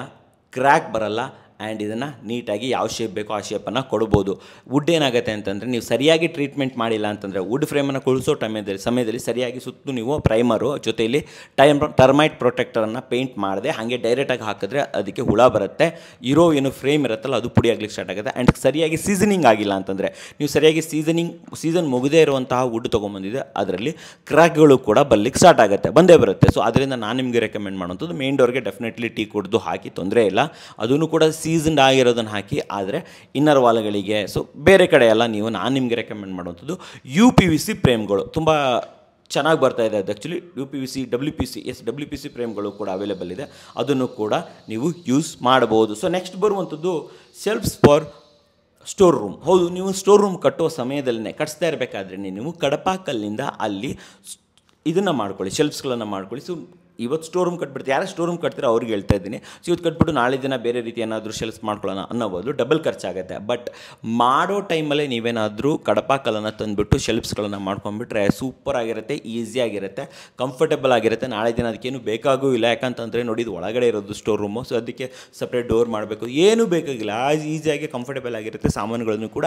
ಕ್ರ್ಯಾಕ್ ಬರಲ್ಲ ಆ್ಯಂಡ್ ಇದನ್ನು ನೀಟಾಗಿ ಯಾವ ಶೇಪ್ ಬೇಕೋ ಆ ಶೇಪನ್ನು ಕೊಡ್ಬೋದು ವುಡ್ ಏನಾಗುತ್ತೆ ಅಂತಂದರೆ ನೀವು ಸರಿಯಾಗಿ ಟ್ರೀಟ್ಮೆಂಟ್ ಮಾಡಿಲ್ಲ ಅಂತಂದರೆ ವುಡ್ ಫ್ರೇಮನ್ನು ಕೊಳಿಸೋ ಟೈಮದಲ್ಲಿ ಸಮಯದಲ್ಲಿ ಸರಿಯಾಗಿ ಸುತ್ತು ನೀವು ಪ್ರೈಮರು ಜೊತೆಯಲ್ಲಿ ಟೈಮ್ ಟರ್ಮೈಟ್ ಪ್ರೊಟೆಕ್ಟರನ್ನು ಪೇಂಟ್ ಮಾಡಿದೆ ಹಾಗೆ ಡೈರೆಕ್ಟಾಗಿ ಹಾಕಿದ್ರೆ ಅದಕ್ಕೆ ಹುಳ ಬರುತ್ತೆ ಇರೋ ಏನು ಫ್ರೇಮ್ ಇರುತ್ತಲ್ಲ ಅದು ಪುಡಿ ಆಗ್ಲಿಕ್ಕೆ ಸ್ಟಾರ್ಟ್ ಆಗುತ್ತೆ ಆ್ಯಂಡ್ ಸರಿಯಾಗಿ ಸೀಸನಿಂಗ್ ಆಗಿಲ್ಲ ಅಂತಂದರೆ ನೀವು ಸರಿಯಾಗಿ ಸೀಸನಿಂಗ್ ಸೀಸನ್ ಮುಗದೇ ಇರುವಂತಹ ವುಡ್ ತೊಗೊಂಬಂದಿದೆ ಅದರಲ್ಲಿ ಕ್ರ್ಯಾಕ್ಗಳು ಕೂಡ ಬರಲಿಕ್ಕೆ ಸ್ಟಾರ್ಟ್ ಆಗುತ್ತೆ ಬಂದೇ ಬರುತ್ತೆ ಸೊ ಅದರಿಂದ ನಾನು ನಿಮಗೆ ರೆಕಮೆಂಡ್ ಮಾಡುವಂಥದ್ದು ಮೇನ್ ಡೋರ್ಗೆ ಡೆಫಿನೆಟ್ಲಿ ಟೀ ಕುಡಿದು ಹಾಕಿ ತೊಂದರೆ ಇಲ್ಲ ಅದನ್ನು ಕೂಡ ಸಿ ಸೀಸನ್ಡ್ ಆಗಿರೋದನ್ನು ಹಾಕಿ ಆದರೆ ಇನ್ನರ್ ವಾಲ್ಗಳಿಗೆ ಸೊ ಬೇರೆ ಕಡೆ ಎಲ್ಲ ನೀವು ನಾನು ನಿಮಗೆ ರೆಕಮೆಂಡ್ ಮಾಡುವಂಥದ್ದು ಯು ಪಿ ವಿ ಸಿ ಪ್ರೇಮ್ಗಳು ತುಂಬ ಚೆನ್ನಾಗಿ ಬರ್ತಾ ಇದೆ ಅದು actually U P V C W P C S W P C ಪ್ರೇಮ್ಗಳು ಕೂಡ ಅವೈಲೇಬಲ್ ಇದೆ ಅದನ್ನು ಕೂಡ ನೀವು ಯೂಸ್ ಮಾಡ್ಬೋದು ಸೊ ನೆಕ್ಸ್ಟ್ ಬರುವಂಥದ್ದು ಸೆಲ್ಫ್ಸ್ ಫಾರ್ ಸ್ಟೋರ್ ರೂಮ್ ಹೌದು ನೀವು ಸ್ಟೋರ್ ರೂಮ್ ಕಟ್ಟೋ ಸಮಯದಲ್ಲೇ ಕಟ್ಸ್ತಾ ಇರಬೇಕಾದ್ರೆ ನೀವು ಕಡಪಾಕಲ್ಲಿಂದ ಅಲ್ಲಿ ಇದನ್ನು ಮಾಡ್ಕೊಳ್ಳಿ ಶೆಲ್ಫ್ಸ್ಗಳನ್ನು ಮಾಡ್ಕೊಳ್ಳಿ ಸೊ ಇವತ್ತು ಸ್ಟೋರ್ ರೂಮ್ ಕಟ್ಬಿಡ್ತೀವಿ ಯಾರು ಸ್ಟೋರ್ ರೂಮ್ ಕಟ್ತೀರೋ ಅವ್ರಿಗೆ ಹೇಳ್ತಾ ಇದ್ದೀನಿ ಸೊ ಇವತ್ತು ಕಟ್ಬಿಟ್ಟು ನಾಳೆ ದಿನ ಬೇರೆ ರೀತಿ ಏನಾದರೂ ಶೆಲ್ಸ್ ಮಾಡ್ಕೊಳ್ಳೋಣ ಅನ್ನೋಬೋದು ಡಬಲ್ ಖರ್ಚಾಗುತ್ತೆ ಬಟ್ ಮಾಡೋ ಟೈಮಲ್ಲೇ ನೀವೇನಾದರೂ ಕಡಪಾಕಲನ್ನು ತಂದುಬಿಟ್ಟು ಶೆಲ್ಪ್ಸ್ಗಳನ್ನು ಮಾಡ್ಕೊಂಡ್ಬಿಟ್ರೆ ಸೂಪರ್ ಆಗಿರುತ್ತೆ ಆಗಿರುತ್ತೆ ಕಂಫರ್ಟೇಬಲ್ ಆಗಿರುತ್ತೆ ನಾಳೆ ದಿನ ಅದಕ್ಕೇನು ಬೇಕಾಗೂ ಇಲ್ಲ ಯಾಕಂತಂದರೆ ನೋಡಿದ ಒಳಗಡೆ ಇರೋದು ಸ್ಟೋರ್ ರೂಮು ಸೊ ಅದಕ್ಕೆ ಸಪ್ರೇಟ್ ಡೋರ್ ಮಾಡಬೇಕು ಏನೂ ಬೇಕಾಗಿಲ್ಲ ಈಸಿಯಾಗಿ ಕಂಫರ್ಟೇಬಲ್ ಆಗಿರುತ್ತೆ ಸಾಮಾನುಗಳನ್ನು ಕೂಡ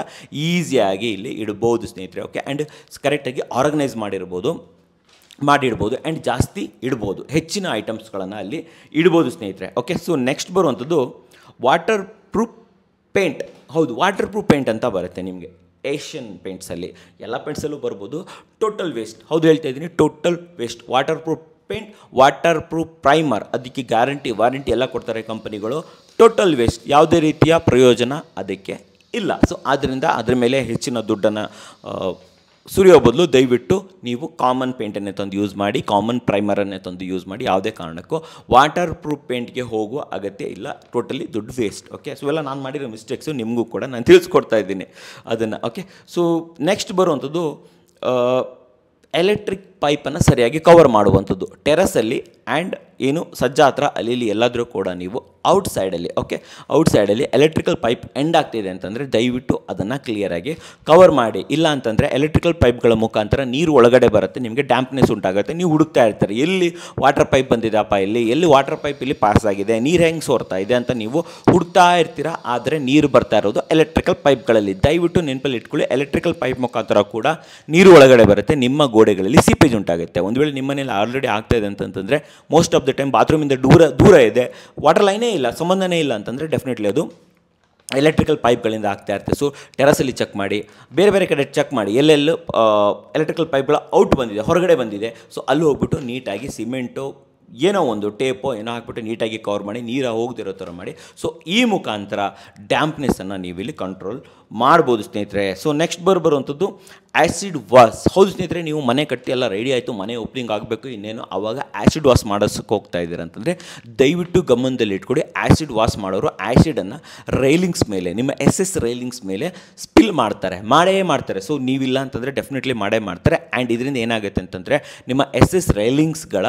ಈಸಿಯಾಗಿ ಇಲ್ಲಿ ಇಡ್ಬೋದು ಸ್ನೇಹಿತರೆ ಓಕೆ ಆ್ಯಂಡ್ ಕರೆಕ್ಟಾಗಿ ಆರ್ಗನೈಸ್ ಮಾಡಿರ್ಬೋದು ಮಾಡಿಡ್ಬೋದು ಆ್ಯಂಡ್ ಜಾಸ್ತಿ ಇಡ್ಬೋದು ಹೆಚ್ಚಿನ ಐಟಮ್ಸ್ಗಳನ್ನು ಅಲ್ಲಿ ಇಡ್ಬೋದು ಸ್ನೇಹಿತರೆ ಓಕೆ ಸೊ ನೆಕ್ಸ್ಟ್ ಬರುವಂಥದ್ದು ವಾಟರ್ ಪ್ರೂಫ್ ಪೇಂಟ್ ಹೌದು ವಾಟರ್ ಪ್ರೂಫ್ ಪೇಂಟ್ ಅಂತ ಬರುತ್ತೆ ನಿಮಗೆ ಏಷ್ಯನ್ ಪೇಂಟ್ಸಲ್ಲಿ ಎಲ್ಲ ಪೇಂಟ್ಸಲ್ಲೂ ಬರ್ಬೋದು ಟೋಟಲ್ ವೇಸ್ಟ್ ಹೌದು ಹೇಳ್ತಾ ಇದ್ದೀನಿ total waste waterproof paint waterproof primer ಅದಕ್ಕೆ ಗ್ಯಾರಂಟಿ ವಾರಂಟಿ ಎಲ್ಲ ಕೊಡ್ತಾರೆ ಕಂಪನಿಗಳು ಟೋಟಲ್ ವೇಸ್ಟ್ ಯಾವುದೇ ರೀತಿಯ ಪ್ರಯೋಜನ ಅದಕ್ಕೆ ಇಲ್ಲ ಸೊ ಆದ್ದರಿಂದ ಅದರ ಮೇಲೆ ಹೆಚ್ಚಿನ ದುಡ್ಡನ್ನು ಸುರಿಯೋ ಬದಲು ದಯವಿಟ್ಟು ನೀವು ಕಾಮನ್ ಪೇಂಟನ್ನೇ ತಂದು ಯೂಸ್ ಮಾಡಿ ಕಾಮನ್ ಪ್ರೈಮರನ್ನೇ ತಂದು ಯೂಸ್ ಮಾಡಿ ಯಾವುದೇ ಕಾರಣಕ್ಕೂ ವಾಟರ್ ಪ್ರೂಫ್ ಪೇಂಟ್ಗೆ ಹೋಗುವ ಅಗತ್ಯ ಇಲ್ಲ ಟೋಟಲಿ ದುಡ್ಡು ವೇಸ್ಟ್ ಓಕೆ ಸೊ ಎಲ್ಲ ನಾನು ಮಾಡಿರೋ ಮಿಸ್ಟೇಕ್ಸು ನಿಮಗೂ ಕೂಡ ನಾನು ತಿಳಿಸ್ಕೊಡ್ತಾ ಇದ್ದೀನಿ ಅದನ್ನು ಓಕೆ ಸೊ ನೆಕ್ಸ್ಟ್ ಬರುವಂಥದ್ದು ಎಲೆಕ್ಟ್ರಿಕ್ ಪೈಪನ್ನು ಸರಿಯಾಗಿ ಕವರ್ ಮಾಡುವಂಥದ್ದು ಟೆರಸಲ್ಲಿ ಆ್ಯಂಡ್ ಏನು ಸಜ್ಜಾತ್ರ ಹತ್ರ ಅಲ್ಲಿ ಎಲ್ಲಾದರೂ ಕೂಡ ನೀವು ಔಟ್ಸೈಡಲ್ಲಿ ಓಕೆ ಔಟ್ಸೈಡಲ್ಲಿ ಎಲೆಕ್ಟ್ರಿಕಲ್ ಪೈಪ್ ಎಂಡ್ ಆಗ್ತಿದೆ ಅಂತಂದರೆ ದಯವಿಟ್ಟು ಅದನ್ನು ಕ್ಲಿಯರಾಗಿ ಕವರ್ ಮಾಡಿ ಇಲ್ಲ ಅಂತಂದರೆ ಎಲೆಕ್ಟ್ರಿಕಲ್ ಪೈಪ್ಗಳ ಮುಖಾಂತರ ನೀರು ಒಳಗಡೆ ಬರುತ್ತೆ ನಿಮಗೆ ಡ್ಯಾಂಪ್ನೆಸ್ ಉಂಟಾಗುತ್ತೆ ನೀವು ಹುಡುಕ್ತಾ ಇರ್ತಾರೆ ಎಲ್ಲಿ ವಾಟರ್ ಪೈಪ್ ಬಂದಿದೆಪ್ಪ ಇಲ್ಲಿ ಎಲ್ಲಿ ವಾಟರ್ ಪೈಪ್ ಇಲ್ಲಿ ಪಾಸ್ ಆಗಿದೆ ನೀರು ಹೆಂಗೆ ಸೋರ್ತಾ ಇದೆ ಅಂತ ನೀವು ಹುಡುಕ್ತಾ ಇರ್ತೀರಾ ಆದರೆ ನೀರು ಬರ್ತಾ ಇರೋದು ಎಲೆಕ್ಟ್ರಿಕಲ್ ಪೈಪ್ಗಳಲ್ಲಿ ದಯವಿಟ್ಟು ನೆನಪಲ್ಲಿ ಇಟ್ಕೊಳ್ಳಿ ಎಲೆಕ್ಟ್ರಿಕಲ್ ಪೈಪ್ ಮುಖಾಂತರ ಕೂಡ ನೀರು ಒಳಗಡೆ ಬರುತ್ತೆ ನಿಮ್ಮ ಗೋಡೆಗಳಲ್ಲಿ ಸಿಪ್ಪೆ ಉಂಟಾಗುತ್ತೆ ಒಂದು ವೇಳೆ ನಿಮ್ಮ ಮನೆಯಲ್ಲಿ ಆಲ್ರೆಡಿ ಆಗ್ತಾ ಇದೆ ಅಂತಂತಂದರೆ ಮೋಸ್ಟ್ ಆಫ್ ದ ಟೈಮ್ ಬಾತ್ರೂಮಿಂದ ದೂರ ದೂರ ಇದೆ ವಾಟರ್ ಲೈನೇ ಇಲ್ಲ ಸಂಬಂಧನೇ ಇಲ್ಲ ಅಂತಂದರೆ ಡೆಫಿನೆಟ್ಲಿ ಅದು ಎಲೆಕ್ಟ್ರಿಕಲ್ ಪೈಪ್ಗಳಿಂದ ಆಗ್ತಾ ಇರ್ತದೆ ಸೊ ಟೆರಸಲ್ಲಿ ಚೆಕ್ ಮಾಡಿ ಬೇರೆ ಬೇರೆ ಕಡೆ ಚೆಕ್ ಮಾಡಿ ಎಲ್ಲೆಲ್ಲೂ ಎಲೆಕ್ಟ್ರಿಕಲ್ ಪೈಪ್ಗಳು ಔಟ್ ಬಂದಿದೆ ಹೊರಗಡೆ ಬಂದಿದೆ ಸೊ ಅಲ್ಲಿ ಹೋಗ್ಬಿಟ್ಟು ನೀಟಾಗಿ ಸಿಮೆಂಟು ಏನೋ ಒಂದು ಟೇಪೋ ಏನೋ ಹಾಕ್ಬಿಟ್ಟು ನೀಟಾಗಿ ಕವರ್ ಮಾಡಿ ನೀರ ಹೋಗದಿರೋ ಥರ ಮಾಡಿ ಸೊ ಈ ಮುಖಾಂತರ ಡ್ಯಾಂಪ್ನೆಸ್ಸನ್ನು ನೀವಿಲ್ಲಿ ಕಂಟ್ರೋಲ್ ಮಾಡ್ಬೋದು ಸ್ನೇಹಿತರೆ ಸೊ ನೆಕ್ಸ್ಟ್ ಬರ್ ಆ್ಯಸಿಡ್ ವಾಸ್ ಹೌದು ಸ್ನೇಹಿತರೆ ನೀವು ಮನೆ ಕಟ್ಟಿ ಎಲ್ಲ ರೆಡಿ ಆಯಿತು ಮನೆ ಓಪನಿಂಗ್ ಆಗಬೇಕು ಇನ್ನೇನು ಆವಾಗ ಆ್ಯಸಿಡ್ ವಾಸ್ ಮಾಡೋಸಕ್ಕೆ ಹೋಗ್ತಾ ಇದ್ದೀರ ಅಂತಂದರೆ ದಯವಿಟ್ಟು ಗಮನದಲ್ಲಿ ಇಟ್ಕೊಡಿ ಆ್ಯಸಿಡ್ ವಾಸ್ ಮಾಡೋರು ಆ್ಯಸಿಡನ್ನು ರೈಲಿಂಗ್ಸ್ ಮೇಲೆ ನಿಮ್ಮ ಎಸ್ ಎಸ್ ರೈಲಿಂಗ್ಸ್ ಮೇಲೆ ಸ್ಪಿಲ್ ಮಾಡ್ತಾರೆ ಮಾಡೇ ಮಾಡ್ತಾರೆ ಸೊ ನೀವಿಲ್ಲ ಅಂತಂದರೆ ಡೆಫಿನೆಟ್ಲಿ ಮಾಡೇ ಮಾಡ್ತಾರೆ ಆ್ಯಂಡ್ ಇದರಿಂದ ಏನಾಗುತ್ತೆ ಅಂತಂದರೆ ನಿಮ್ಮ ಎಸ್ ಎಸ್ ರೈಲಿಂಗ್ಸ್ಗಳ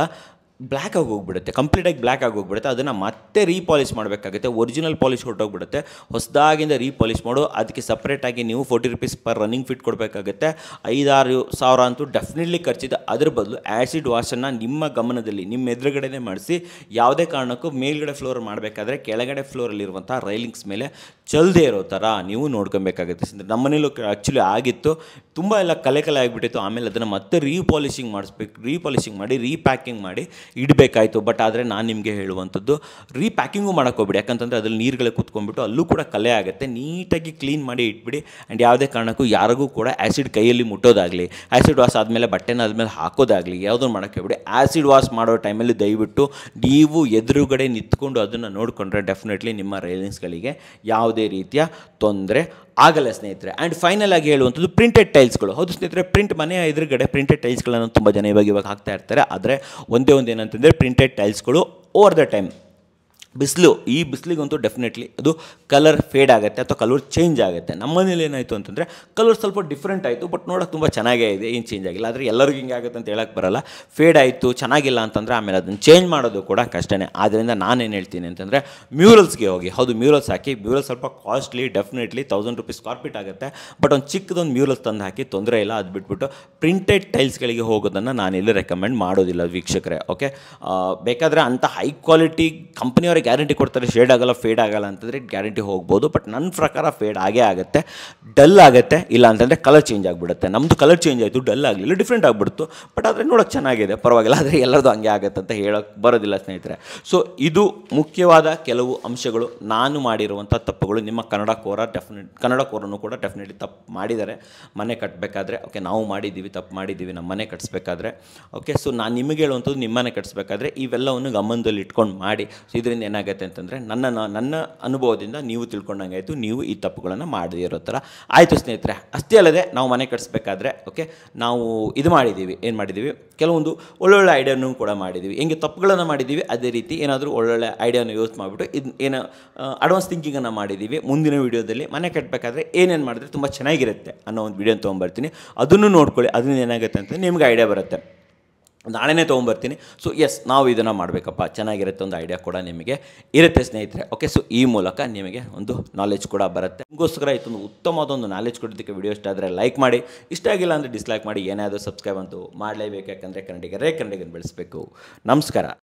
ಬ್ಲ್ಯಾಕ್ ಆಗಿ ಹೋಗ್ಬಿಡುತ್ತೆ ಕಂಪ್ಲೀಟಾಗಿ ಬ್ಲ್ಯಾಕ್ ಆಗಿ ಹೋಗ್ಬಿಡುತ್ತೆ ಅದನ್ನು ಮತ್ತೆ ರೀಪಾಲಿಶ್ ಮಾಡಬೇಕಾಗುತ್ತೆ ಒರಿಜಿನಲ್ ಪಾಲಿಶ್ ಹೊರಟೋಗ್ಬಿಡುತ್ತೆ ಹೊಸದಾಗಿಂದ ರೀಪಾಲಿಶ್ ಮಾಡು ಅದಕ್ಕೆ ಸಪ್ರೇಟಾಗಿ ನೀವು forty rupees per running feet ಕೊಡಬೇಕಾಗುತ್ತೆ ಐದಾರು ಸಾವಿರ ಅಂತೂ ಡೆಫಿನೆಟ್ಲಿ ಖರ್ಚಿದೆ ಅದ್ರ ಬದಲು ಆ್ಯಸಿಡ್ ವಾಶನ್ನು ನಿಮ್ಮ ಗಮನದಲ್ಲಿ ನಿಮ್ಮ ಎದುರುಗಡೆನೇ ಮಾಡಿಸಿ ಯಾವುದೇ ಕಾರಣಕ್ಕೂ ಮೇಲ್ಗಡೆ ಫ್ಲೋರ್ ಮಾಡಬೇಕಾದ್ರೆ ಕೆಳಗಡೆ ಫ್ಲೋರಲ್ಲಿರುವಂಥ ರೈಲಿಂಗ್ಸ್ ಮೇಲೆ ಚಲದೇ ಇರೋ ಥರ ನೀವು ನೋಡ್ಕೊಬೇಕಾಗುತ್ತೆ ನಮ್ಮ ಮನೇಲೂ ಆ್ಯಕ್ಚುಲಿ ಆಗಿತ್ತು ತುಂಬ ಎಲ್ಲ ಕಲೆ ಕಲೆ ಆಗಿಬಿಟ್ಟಿತ್ತು ಆಮೇಲೆ ಅದನ್ನು ಮತ್ತೆ ರೀಪಾಲಿಷಿಂಗ್ ಮಾಡಿಸ್ಬೇಕು ರೀಪಾಲಿಷಿಂಗ್ ಮಾಡಿ ರೀಪ್ಯಾಕಿಂಗ್ ಮಾಡಿ ಇಡಬೇಕಾಯಿತು ಬಟ್ ಆದರೆ ನಾನು ನಿಮಗೆ ಹೇಳುವಂಥದ್ದು ರೀಪ್ಯಾಕಿಂಗು ಹೋಗ್ಬಿಡಿ ಯಾಕಂತಂದರೆ ಅದರಲ್ಲಿ ನೀರುಗಳೇ ಕೂತ್ಕೊಂಡ್ಬಿಟ್ಟು ಅಲ್ಲೂ ಕೂಡ ಕಲೆ ಆಗುತ್ತೆ ನೀಟಾಗಿ ಕ್ಲೀನ್ ಮಾಡಿ ಇಟ್ಬಿಡಿ ಆ್ಯಂಡ್ ಯಾವುದೇ ಕಾರಣಕ್ಕೂ ಯಾರಿಗೂ ಕೂಡ ಆ್ಯಸಿಡ್ ಕೈಯಲ್ಲಿ ಮುಟ್ಟೋದಾಗಲಿ ಆ್ಯಸಿಡ್ ವಾಸ್ ಆದಮೇಲೆ ಬಟ್ಟೆನ ಆದಮೇಲೆ ಹಾಕೋದಾಗಲಿ ಯಾವುದನ್ನು ಮಾಡೋಕ್ಕೆ ಹೋಗ್ಬಿಡಿ ಆ್ಯಸಿಡ್ ವಾಸ್ ಮಾಡೋ ಟೈಮಲ್ಲಿ ದಯವಿಟ್ಟು ನೀವು ಎದುರುಗಡೆ ನಿಂತ್ಕೊಂಡು ಅದನ್ನು ನೋಡಿಕೊಂಡ್ರೆ ಡೆಫಿನೆಟ್ಲಿ ನಿಮ್ಮ ರೈಲಿಂಗ್ಸ್ಗಳಿಗೆ ಯಾವುದೇ ರೀತಿಯ ತೊಂದರೆ ಆಗಲ್ಲ ಸ್ನೇಹಿತರೆ ಆ್ಯಂಡ್ ಫೈನಲ್ ಆಗಿ ಹೇಳುವಂಥದ್ದು ಪ್ರಿಂಟೆಡ್ ಟೈಲ್ಸ್ಗಳು ಹೌದು ಸ್ನೇಹಿತರೆ ಪ್ರಿಂಟ್ ಮನೆಯ ಎದುರುಗಡೆ ಪ್ರಿಂಟೆಡ್ ಟೈಲ್ಸ್ಗಳನ್ನು ತುಂಬ ಜನ ಇವಾಗ ಇವಾಗ ಹಾಕ್ತಾ ಇರ್ತಾರೆ ಆದರೆ ಒಂದೇ ಒಂದು ಏನಂತಂದರೆ ಪ್ರಿಂಟೆಡ್ ಟೈಲ್ಸ್ಗಳು ಓವರ್ ದ ಟೈಮ್ ಬಿಸಿಲು ಈ ಬಿಸಿಲಿಗಂತೂ ಡೆಫಿನೆಟ್ಲಿ ಅದು ಕಲರ್ ಫೇಡ್ ಆಗುತ್ತೆ ಅಥವಾ ಕಲರ್ ಚೇಂಜ್ ಆಗುತ್ತೆ ನಮ್ಮ ಮನೇಲಿ ಏನಾಯಿತು ಅಂತಂದರೆ ಕಲರ್ ಸ್ವಲ್ಪ ಡಿಫ್ರೆಂಟ್ ಆಯಿತು ಬಟ್ ನೋಡೋಕೆ ತುಂಬ ಚೆನ್ನಾಗೇ ಇದೆ ಏನು ಚೇಂಜ್ ಆಗಿಲ್ಲ ಆದರೆ ಎಲ್ಲರಿಗೂ ಹಿಂಗೆ ಆಗುತ್ತೆ ಅಂತ ಹೇಳೋಕೆ ಬರಲ್ಲ ಫೇಡ್ ಆಯಿತು ಚೆನ್ನಾಗಿಲ್ಲ ಅಂತಂದರೆ ಆಮೇಲೆ ಅದನ್ನು ಚೇಂಜ್ ಮಾಡೋದು ಕೂಡ ಕಷ್ಟನೇ ಆದ್ದರಿಂದ ನಾನೇನು ಹೇಳ್ತೀನಿ ಅಂತಂದರೆ ಮ್ಯೂರಲ್ಸ್ಗೆ ಹೋಗಿ ಹೌದು ಮ್ಯೂರಲ್ಸ್ ಹಾಕಿ ಮ್ಯೂರಲ್ ಸ್ವಲ್ಪ costly definitely thousand rupees carpet ಆಗುತ್ತೆ ಬಟ್ ಒಂದು ಚಿಕ್ಕದೊಂದು ಮ್ಯೂರಲ್ಸ್ ತಂದು ಹಾಕಿ ತೊಂದರೆ ಇಲ್ಲ ಅದು ಬಿಟ್ಬಿಟ್ಟು ಪ್ರಿಂಟೆಡ್ ಟೈಲ್ಸ್ಗಳಿಗೆ ಹೋಗೋದನ್ನು ನಾನಿಲ್ಲಿ ರೆಕಮೆಂಡ್ ಮಾಡೋದಿಲ್ಲ ವೀಕ್ಷಕರೇ ಓಕೆ ಬೇಕಾದರೆ ಅಂಥ ಹೈ ಕ್ವಾಲಿಟಿ ಕಂಪ್ನಿಯವರಿಗೆ ಗ್ಯಾರಂಟಿ ಕೊಡ್ತಾರೆ ಶೇಡ್ ಆಗಲ್ಲ ಫೇಡ್ ಆಗಲ್ಲ ಅಂತಂದರೆ ಗ್ಯಾರಂಟಿ ಹೋಗ್ಬೋದು ಬಟ್ ನನ್ನ ಪ್ರಕಾರ ಫೇಡ್ ಆಗೇ ಆಗುತ್ತೆ ಡಲ್ ಆಗುತ್ತೆ ಇಲ್ಲ ಅಂತಂದರೆ ಕಲರ್ ಚೇಂಜ್ ಆಗಿಬಿಡುತ್ತೆ ನಮ್ಮದು ಕಲರ್ ಚೇಂಜ್ ಆಯಿತು ಡಲ್ ಆಗಲಿಲ್ಲ ಡಿಫ್ರೆಂಟ್ ಆಗಿಬಿಡ್ತು ಬಟ್ ಆದರೆ ನೋಡೋಕೆ ಚೆನ್ನಾಗಿದೆ ಪರವಾಗಿಲ್ಲ ಆದರೆ ಎಲ್ಲರದು ಹಂಗೆ ಆಗುತ್ತೆ ಅಂತ ಹೇಳೋಕ್ಕೆ ಬರೋದಿಲ್ಲ ಸ್ನೇಹಿತರೆ ಸೊ ಇದು ಮುಖ್ಯವಾದ ಕೆಲವು ಅಂಶಗಳು ನಾನು ಮಾಡಿರುವಂಥ ತಪ್ಪುಗಳು ನಿಮ್ಮ ಕನ್ನಡ ಕೋರ ಡೆಫಿನೆಟ್ ಕನ್ನಡ ಕೋರನ್ನು ಕೂಡ ಡೆಫಿನೆಟ್ಲಿ ತಪ್ಪು ಮಾಡಿದ್ದಾರೆ ಮನೆ ಕಟ್ಟಬೇಕಾದ್ರೆ ಓಕೆ ನಾವು ಮಾಡಿದ್ದೀವಿ ತಪ್ಪು ಮಾಡಿದ್ದೀವಿ ನಮ್ಮ ಮನೆ ಕಟ್ಟಿಸ್ಬೇಕಾದ್ರೆ ಓಕೆ ಸೊ ನಾನು ನಿಮಗೆ ಹೇಳುವಂಥದ್ದು ನಿಮ್ಮನೆ ಕಟ್ಟಿಸ್ಬೇಕಾದ್ರೆ ಇವೆಲ್ಲವನ್ನು ಗಮನದಲ್ಲಿ ಇಟ್ಕೊಂಡು ಮಾಡಿ ಸೊ ಇದರಿಂದ ಏನಾಗುತ್ತೆ ಅಂತಂದರೆ ನನ್ನ ನನ್ನ ಅನುಭವದಿಂದ ನೀವು ತಿಳ್ಕೊಂಡಂಗೆ ಆಯಿತು ನೀವು ಈ ತಪ್ಪುಗಳನ್ನು ಮಾಡದೇ ಇರೋ ಥರ ಆಯಿತು ಸ್ನೇಹಿತರೆ ಅಷ್ಟೇ ಅಲ್ಲದೆ ನಾವು ಮನೆ ಕಟ್ಸ್ಬೇಕಾದ್ರೆ ಓಕೆ ನಾವು ಇದು ಮಾಡಿದ್ದೀವಿ ಏನು ಮಾಡಿದ್ದೀವಿ ಕೆಲವೊಂದು ಒಳ್ಳೊಳ್ಳೆ ಐಡಿಯಾನು ಕೂಡ ಮಾಡಿದ್ದೀವಿ ಹೆಂಗೆ ತಪ್ಪುಗಳನ್ನು ಮಾಡಿದ್ದೀವಿ ಅದೇ ರೀತಿ ಏನಾದರೂ ಒಳ್ಳೊಳ್ಳೆ ಐಡಿಯಾನ ಯೂಸ್ ಮಾಡಿಬಿಟ್ಟು ಇದು ಏನು ಅಡ್ವಾನ್ಸ್ ಥಿಂಕಿಂಗನ್ನು ಮಾಡಿದ್ದೀವಿ ಮುಂದಿನ ವೀಡಿಯೋದಲ್ಲಿ ಮನೆ ಕಟ್ಟಬೇಕಾದ್ರೆ ಏನೇನು ಮಾಡಿದ್ರೆ ತುಂಬ ಚೆನ್ನಾಗಿರುತ್ತೆ ಅನ್ನೋ ಒಂದು ವೀಡಿಯೋ ತೊಗೊಂಬರ್ತೀನಿ ಅದನ್ನು ನೋಡ್ಕೊಳ್ಳಿ ಅದನ್ನ ಏನಾಗುತ್ತೆ ಅಂತ ನಿಮ್ಗೆ ಐಡಿಯಾ ಬರುತ್ತೆ ನಾಳೆನೇ ತೊಗೊಂಬರ್ತೀನಿ ಸೊ ಎಸ್ ನಾವು ಇದನ್ನು ಮಾಡಬೇಕಪ್ಪ ಚೆನ್ನಾಗಿರುತ್ತೆ ಒಂದು ಐಡಿಯಾ ಕೂಡ ನಿಮಗೆ ಇರುತ್ತೆ ಸ್ನೇಹಿತರೆ ಓಕೆ ಸೊ ಈ ಮೂಲಕ ನಿಮಗೆ ಒಂದು ನಾಲೆಜ್ ಕೂಡ ಬರುತ್ತೆ ನಿಮಗೋಸ್ಕರ ಇದೊಂದು ಉತ್ತಮವಾದ ಒಂದು ನಾಲೆಜ್ ಕೊಡೋದಕ್ಕೆ ವಿಡಿಯೋ ಇಷ್ಟ ಆದರೆ ಲೈಕ್ ಮಾಡಿ ಇಷ್ಟ ಆಗಿಲ್ಲ ಅಂದರೆ ಡಿಸ್ಲೈಕ್ ಮಾಡಿ ಏನಾದರೂ ಸಬ್ಸ್ಕ್ರೈಬ್ ಅಂತೂ ಮಾಡಲೇಬೇಕು ಯಾಕಂದರೆ ಕನ್ನಡಿಗರೇ ಕನ್ನಡಿಗರು ಬೆಳೆಸಬೇಕು ನಮಸ್ಕಾರ